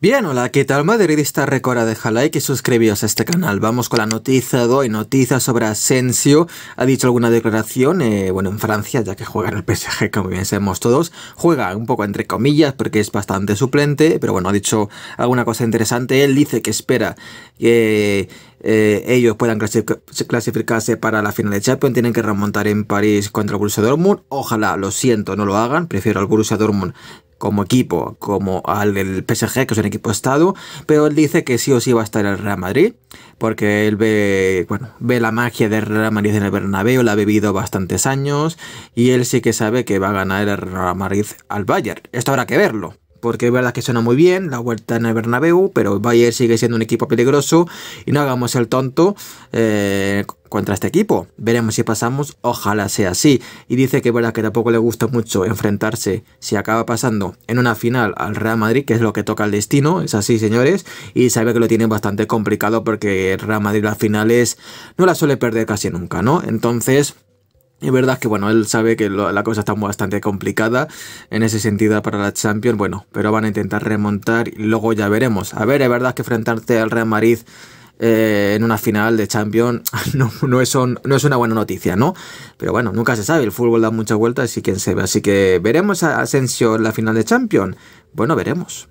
Bien, hola, ¿qué tal? Madridista, recuerda dejar like y suscribiros a este canal. Vamos con la noticia de hoy, noticia sobre Asensio. Ha dicho alguna declaración, eh, bueno, en Francia, ya que juega en el PSG, como bien sabemos todos. Juega un poco entre comillas, porque es bastante suplente, pero bueno, ha dicho alguna cosa interesante. Él dice que espera que... Eh, ellos puedan clasificarse para la final de Champions, tienen que remontar en París contra el Borussia Dortmund, ojalá, lo siento, no lo hagan, prefiero al Borussia Dortmund como equipo, como al del PSG, que es un equipo estado, pero él dice que sí o sí va a estar el Real Madrid, porque él ve, bueno, ve la magia del Real Madrid en el Bernabéu, la ha vivido bastantes años, y él sí que sabe que va a ganar el Real Madrid al Bayern. Esto habrá que verlo porque es verdad que suena muy bien la vuelta en el Bernabéu, pero Bayern sigue siendo un equipo peligroso y no hagamos el tonto eh, contra este equipo. Veremos si pasamos, ojalá sea así. Y dice que es verdad que tampoco le gusta mucho enfrentarse, si acaba pasando en una final al Real Madrid, que es lo que toca el destino, es así señores, y sabe que lo tiene bastante complicado porque el Real Madrid las finales no las suele perder casi nunca, ¿no? Entonces... Es verdad que, bueno, él sabe que la cosa está bastante complicada en ese sentido para la Champions, bueno, pero van a intentar remontar y luego ya veremos. A ver, es verdad que enfrentarte al Real Madrid eh, en una final de Champions no, es no es una buena noticia, ¿no? Pero bueno, nunca se sabe, el fútbol da muchas vueltas y quién se ve. Así que veremos a Asensio en la final de Champions. Bueno, veremos.